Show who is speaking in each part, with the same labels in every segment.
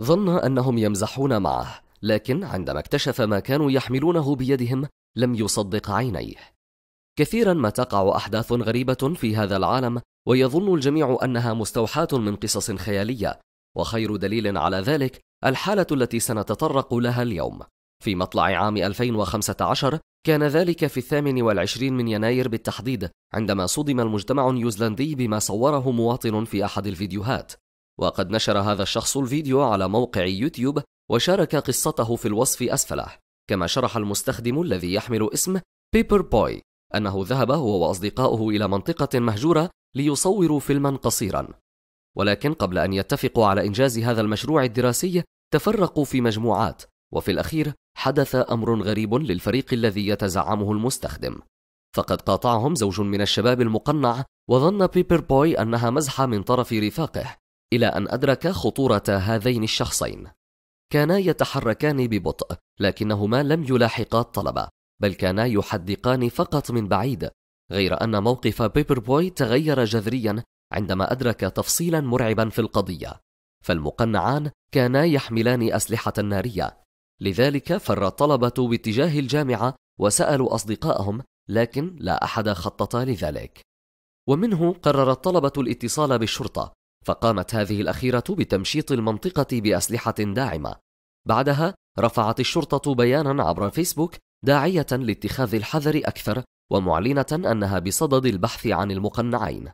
Speaker 1: ظن أنهم يمزحون معه لكن عندما اكتشف ما كانوا يحملونه بيدهم لم يصدق عينيه كثيرا ما تقع أحداث غريبة في هذا العالم ويظن الجميع أنها مستوحاة من قصص خيالية وخير دليل على ذلك الحالة التي سنتطرق لها اليوم في مطلع عام 2015 كان ذلك في الثامن والعشرين من يناير بالتحديد عندما صدم المجتمع النيوزيلندي بما صوره مواطن في أحد الفيديوهات وقد نشر هذا الشخص الفيديو على موقع يوتيوب وشارك قصته في الوصف أسفله كما شرح المستخدم الذي يحمل اسم بيبر بوي أنه ذهب هو وأصدقاؤه إلى منطقة مهجورة ليصوروا فيلما قصيرا ولكن قبل أن يتفقوا على إنجاز هذا المشروع الدراسي تفرقوا في مجموعات وفي الأخير حدث أمر غريب للفريق الذي يتزعمه المستخدم فقد قاطعهم زوج من الشباب المقنع وظن بيبر بوي أنها مزحة من طرف رفاقه إلى أن أدرك خطورة هذين الشخصين كانا يتحركان ببطء لكنهما لم يلاحقا الطلبة بل كانا يحدقان فقط من بعيد غير أن موقف بيبر بوي تغير جذريا عندما أدرك تفصيلا مرعبا في القضية فالمقنعان كانا يحملان أسلحة نارية لذلك فر الطلبة باتجاه الجامعة وسألوا أصدقائهم لكن لا أحد خطط لذلك. ومنه قرر الطلبة الاتصال بالشرطة، فقامت هذه الأخيرة بتمشيط المنطقة بأسلحة داعمة. بعدها رفعت الشرطة بيانا عبر فيسبوك داعية لاتخاذ الحذر أكثر ومعلنة أنها بصدد البحث عن المقنعين.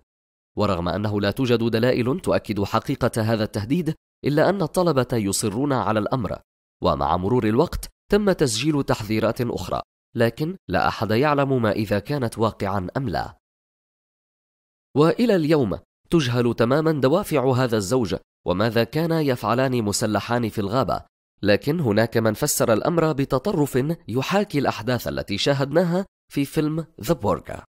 Speaker 1: ورغم أنه لا توجد دلائل تؤكد حقيقة هذا التهديد، إلا أن الطلبة يصرون على الأمر، ومع مرور الوقت تم تسجيل تحذيرات أخرى لكن لا أحد يعلم ما إذا كانت واقعا أم لا وإلى اليوم تجهل تماما دوافع هذا الزوج وماذا كانا يفعلان مسلحان في الغابة لكن هناك من فسر الأمر بتطرف يحاكي الأحداث التي شاهدناها في فيلم ذا بورغا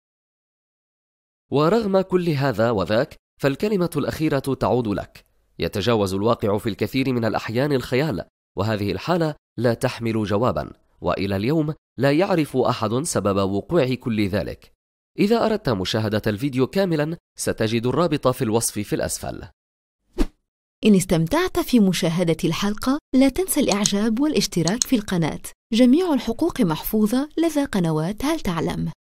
Speaker 1: ورغم كل هذا وذاك فالكلمة الأخيرة تعود لك يتجاوز الواقع في الكثير من الأحيان الخيال وهذه الحالة لا تحمل جوابا والى اليوم لا يعرف احد سبب وقوع كل ذلك اذا اردت مشاهده الفيديو كاملا ستجد الرابط في الوصف في الاسفل ان استمتعت في مشاهده الحلقه لا تنسى الاعجاب والاشتراك في القناه جميع الحقوق محفوظه لدى قنوات هل تعلم